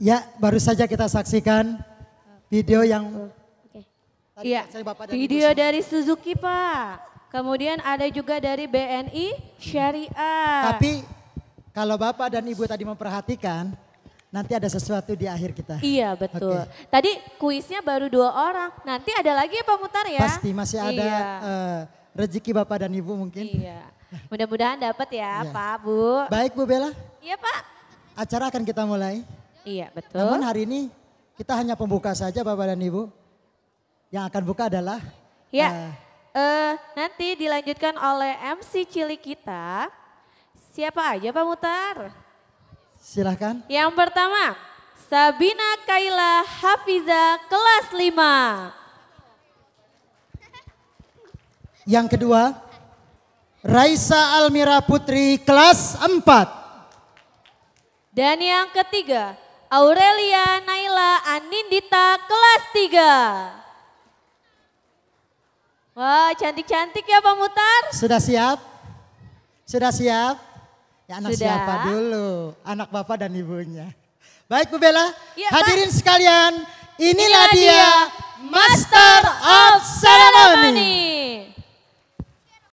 Ya, baru saja kita saksikan video yang Iya, video Ibu. dari Suzuki Pak. Kemudian ada juga dari BNI Syariah. Tapi kalau Bapak dan Ibu tadi memperhatikan, nanti ada sesuatu di akhir kita. Iya betul. Okay. Tadi kuisnya baru dua orang, nanti ada lagi ya Pak Mutar ya? Pasti masih ada iya. uh, rezeki Bapak dan Ibu mungkin. Iya. Mudah-mudahan dapat ya iya. Pak Bu. Baik Bu Bella. Iya Pak. Acara akan kita mulai. Iya betul. Namun hari ini kita hanya pembuka saja Bapak dan Ibu. Yang akan buka adalah. Ya. Uh, uh, nanti dilanjutkan oleh MC Cili kita. Siapa aja Pak Mutar? Silahkan. Yang pertama Sabina Kaila Hafiza kelas 5. Yang kedua Raisa Almira Putri kelas 4. Dan yang ketiga, Aurelia Naila Anindita kelas 3. Wah cantik-cantik ya Pak Mutar. Sudah siap? Sudah siap? Ya anak Sudah. siapa dulu? Anak bapak dan ibunya. Baik Bu Bella, ya, hadirin sekalian inilah, inilah dia, dia